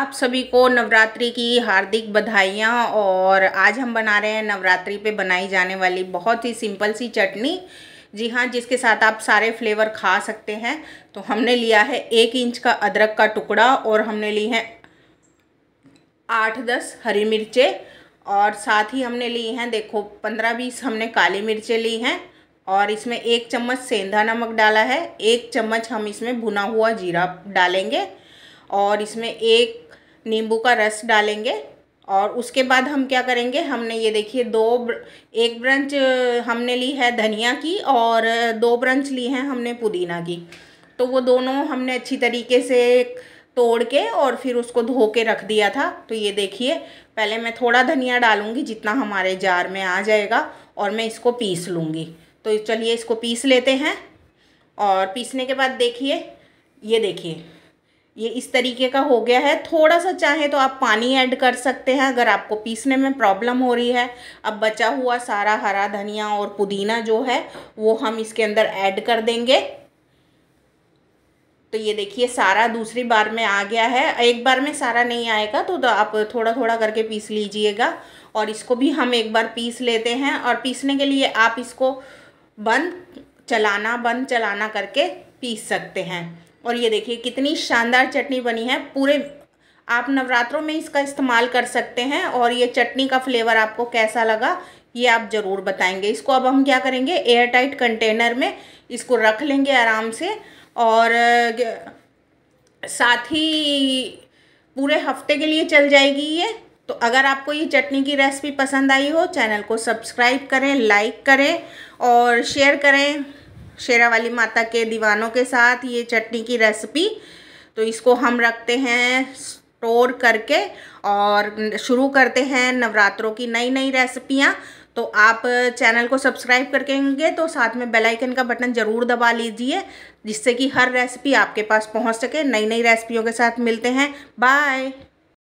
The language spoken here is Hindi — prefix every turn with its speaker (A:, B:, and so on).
A: आप सभी को नवरात्रि की हार्दिक बधाइयाँ और आज हम बना रहे हैं नवरात्रि पे बनाई जाने वाली बहुत ही सिंपल सी चटनी जी हाँ जिसके साथ आप सारे फ्लेवर खा सकते हैं तो हमने लिया है एक इंच का अदरक का टुकड़ा और हमने ली है आठ दस हरी मिर्चें और साथ ही हमने ली हैं देखो पंद्रह बीस हमने काली मिर्चें ली हैं और इसमें एक चम्मच सेंधा नमक डाला है एक चम्मच हम इसमें भुना हुआ जीरा डालेंगे और इसमें एक नींबू का रस डालेंगे और उसके बाद हम क्या करेंगे हमने ये देखिए दो एक ब्रंच हमने ली है धनिया की और दो ब्रंच ली हैं हमने पुदीना की तो वो दोनों हमने अच्छी तरीके से तोड़ के और फिर उसको धो के रख दिया था तो ये देखिए पहले मैं थोड़ा धनिया डालूँगी जितना हमारे जार में आ जाएगा और मैं इसको पीस लूँगी तो चलिए इसको पीस लेते हैं और पीसने के बाद देखिए ये देखिए ये इस तरीके का हो गया है थोड़ा सा चाहे तो आप पानी ऐड कर सकते हैं अगर आपको पीसने में प्रॉब्लम हो रही है अब बचा हुआ सारा हरा धनिया और पुदीना जो है वो हम इसके अंदर ऐड कर देंगे तो ये देखिए सारा दूसरी बार में आ गया है एक बार में सारा नहीं आएगा तो आप थोड़ा थोड़ा करके पीस लीजिएगा और इसको भी हम एक बार पीस लेते हैं और पीसने के लिए आप इसको बंद चलाना बंद चलाना करके पीस सकते हैं और ये देखिए कितनी शानदार चटनी बनी है पूरे आप नवरात्रों में इसका इस्तेमाल कर सकते हैं और ये चटनी का फ्लेवर आपको कैसा लगा ये आप ज़रूर बताएंगे इसको अब हम क्या करेंगे एयर टाइट कंटेनर में इसको रख लेंगे आराम से और साथ ही पूरे हफ्ते के लिए चल जाएगी ये तो अगर आपको ये चटनी की रेसिपी पसंद आई हो चैनल को सब्सक्राइब करें लाइक करें और शेयर करें शेरावाली माता के दीवानों के साथ ये चटनी की रेसिपी तो इसको हम रखते हैं स्टोर करके और शुरू करते हैं नवरात्रों की नई नई रेसिपियाँ तो आप चैनल को सब्सक्राइब करकेंगे तो साथ में बेल आइकन का बटन ज़रूर दबा लीजिए जिससे कि हर रेसिपी आपके पास पहुंच सके नई नई रेसिपियों के साथ मिलते हैं बाय